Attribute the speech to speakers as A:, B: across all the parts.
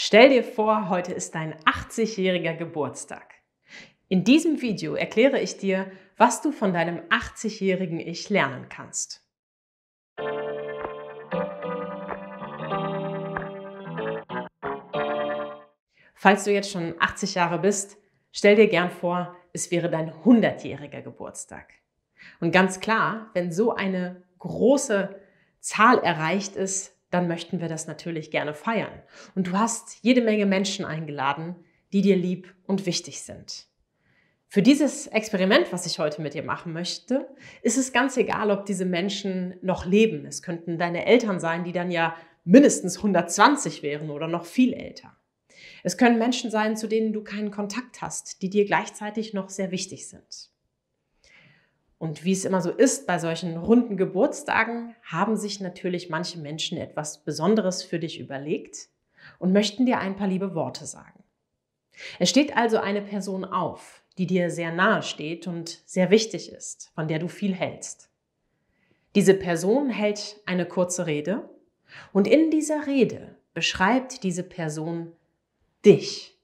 A: Stell dir vor, heute ist dein 80-jähriger Geburtstag. In diesem Video erkläre ich dir, was du von deinem 80-jährigen Ich lernen kannst. Falls du jetzt schon 80 Jahre bist, stell dir gern vor, es wäre dein 100-jähriger Geburtstag. Und ganz klar, wenn so eine große Zahl erreicht ist, dann möchten wir das natürlich gerne feiern. Und du hast jede Menge Menschen eingeladen, die dir lieb und wichtig sind. Für dieses Experiment, was ich heute mit dir machen möchte, ist es ganz egal, ob diese Menschen noch leben. Es könnten deine Eltern sein, die dann ja mindestens 120 wären oder noch viel älter. Es können Menschen sein, zu denen du keinen Kontakt hast, die dir gleichzeitig noch sehr wichtig sind. Und wie es immer so ist bei solchen runden Geburtstagen, haben sich natürlich manche Menschen etwas Besonderes für dich überlegt und möchten dir ein paar liebe Worte sagen. Es steht also eine Person auf, die dir sehr nahe steht und sehr wichtig ist, von der du viel hältst. Diese Person hält eine kurze Rede und in dieser Rede beschreibt diese Person dich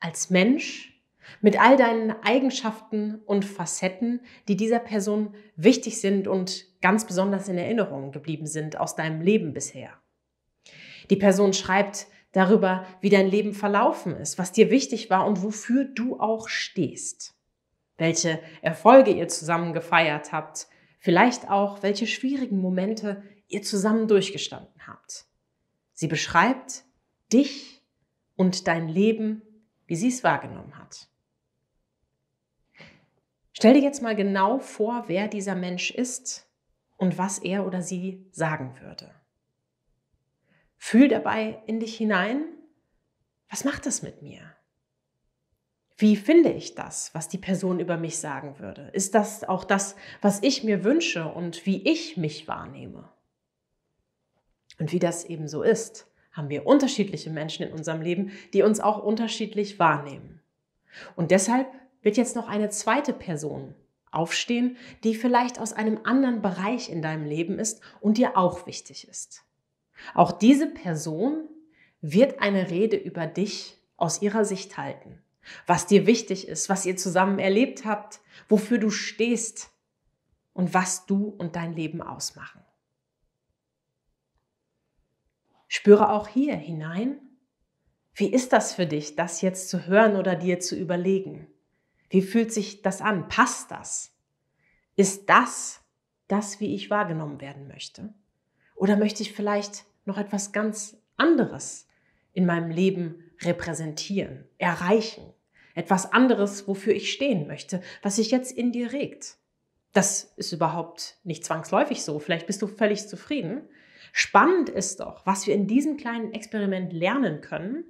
A: als Mensch, mit all deinen Eigenschaften und Facetten, die dieser Person wichtig sind und ganz besonders in Erinnerung geblieben sind aus deinem Leben bisher. Die Person schreibt darüber, wie dein Leben verlaufen ist, was dir wichtig war und wofür du auch stehst, welche Erfolge ihr zusammen gefeiert habt, vielleicht auch welche schwierigen Momente ihr zusammen durchgestanden habt. Sie beschreibt dich und dein Leben, wie sie es wahrgenommen hat. Stell dir jetzt mal genau vor, wer dieser Mensch ist und was er oder sie sagen würde. Fühl dabei in dich hinein, was macht das mit mir? Wie finde ich das, was die Person über mich sagen würde? Ist das auch das, was ich mir wünsche und wie ich mich wahrnehme? Und wie das eben so ist, haben wir unterschiedliche Menschen in unserem Leben, die uns auch unterschiedlich wahrnehmen. Und deshalb wird jetzt noch eine zweite Person aufstehen, die vielleicht aus einem anderen Bereich in deinem Leben ist und dir auch wichtig ist. Auch diese Person wird eine Rede über dich aus ihrer Sicht halten, was dir wichtig ist, was ihr zusammen erlebt habt, wofür du stehst und was du und dein Leben ausmachen. Spüre auch hier hinein, wie ist das für dich, das jetzt zu hören oder dir zu überlegen? Wie fühlt sich das an? Passt das? Ist das das, wie ich wahrgenommen werden möchte? Oder möchte ich vielleicht noch etwas ganz anderes in meinem Leben repräsentieren, erreichen? Etwas anderes, wofür ich stehen möchte, was sich jetzt in dir regt? Das ist überhaupt nicht zwangsläufig so. Vielleicht bist du völlig zufrieden. Spannend ist doch, was wir in diesem kleinen Experiment lernen können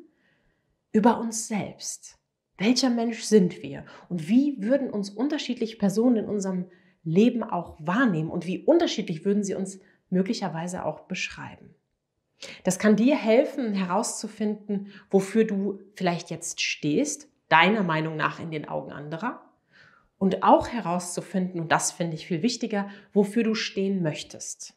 A: über uns selbst welcher Mensch sind wir und wie würden uns unterschiedliche Personen in unserem Leben auch wahrnehmen und wie unterschiedlich würden sie uns möglicherweise auch beschreiben. Das kann dir helfen, herauszufinden, wofür du vielleicht jetzt stehst, deiner Meinung nach in den Augen anderer. Und auch herauszufinden, und das finde ich viel wichtiger, wofür du stehen möchtest.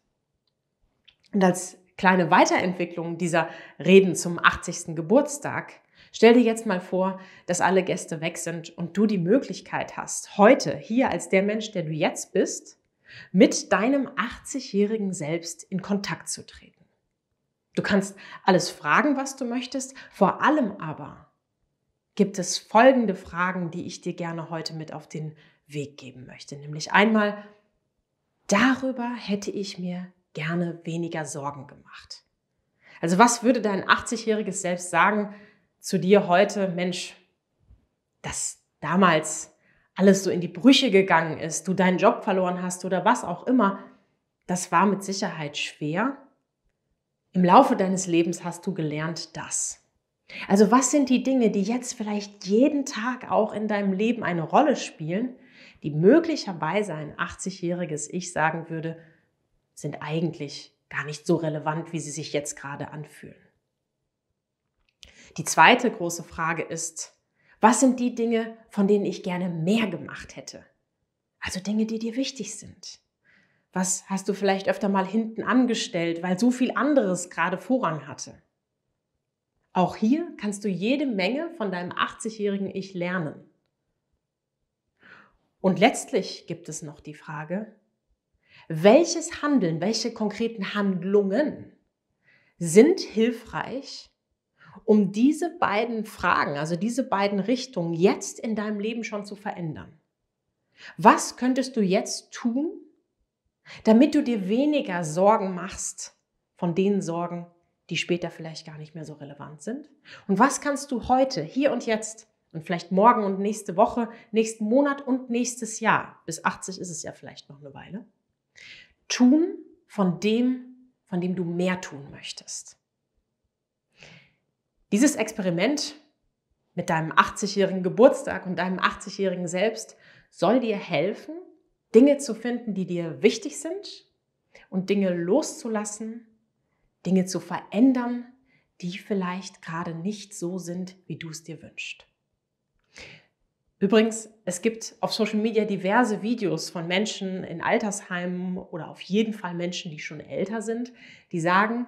A: Und als kleine Weiterentwicklung dieser Reden zum 80. Geburtstag Stell dir jetzt mal vor, dass alle Gäste weg sind und du die Möglichkeit hast, heute hier als der Mensch, der du jetzt bist, mit deinem 80-jährigen Selbst in Kontakt zu treten. Du kannst alles fragen, was du möchtest, vor allem aber gibt es folgende Fragen, die ich dir gerne heute mit auf den Weg geben möchte. Nämlich einmal, darüber hätte ich mir gerne weniger Sorgen gemacht. Also was würde dein 80-jähriges Selbst sagen, zu dir heute, Mensch, dass damals alles so in die Brüche gegangen ist, du deinen Job verloren hast oder was auch immer, das war mit Sicherheit schwer. Im Laufe deines Lebens hast du gelernt das. Also was sind die Dinge, die jetzt vielleicht jeden Tag auch in deinem Leben eine Rolle spielen, die möglicherweise ein 80-jähriges Ich sagen würde, sind eigentlich gar nicht so relevant, wie sie sich jetzt gerade anfühlen. Die zweite große Frage ist, was sind die Dinge, von denen ich gerne mehr gemacht hätte? Also Dinge, die dir wichtig sind. Was hast du vielleicht öfter mal hinten angestellt, weil so viel anderes gerade Vorrang hatte? Auch hier kannst du jede Menge von deinem 80-jährigen Ich lernen. Und letztlich gibt es noch die Frage, welches Handeln, welche konkreten Handlungen sind hilfreich, um diese beiden Fragen, also diese beiden Richtungen jetzt in deinem Leben schon zu verändern. Was könntest du jetzt tun, damit du dir weniger Sorgen machst von den Sorgen, die später vielleicht gar nicht mehr so relevant sind? Und was kannst du heute, hier und jetzt und vielleicht morgen und nächste Woche, nächsten Monat und nächstes Jahr, bis 80 ist es ja vielleicht noch eine Weile, tun von dem, von dem du mehr tun möchtest? Dieses Experiment mit deinem 80-jährigen Geburtstag und deinem 80-jährigen Selbst soll dir helfen, Dinge zu finden, die dir wichtig sind und Dinge loszulassen, Dinge zu verändern, die vielleicht gerade nicht so sind, wie du es dir wünschst. Übrigens, es gibt auf Social Media diverse Videos von Menschen in Altersheimen oder auf jeden Fall Menschen, die schon älter sind, die sagen,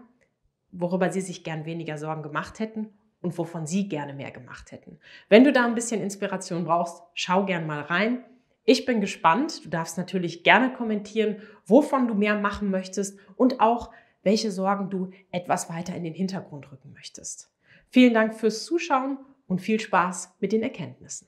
A: worüber sie sich gern weniger Sorgen gemacht hätten und wovon sie gerne mehr gemacht hätten. Wenn du da ein bisschen Inspiration brauchst, schau gern mal rein. Ich bin gespannt. Du darfst natürlich gerne kommentieren, wovon du mehr machen möchtest und auch, welche Sorgen du etwas weiter in den Hintergrund rücken möchtest. Vielen Dank fürs Zuschauen und viel Spaß mit den Erkenntnissen.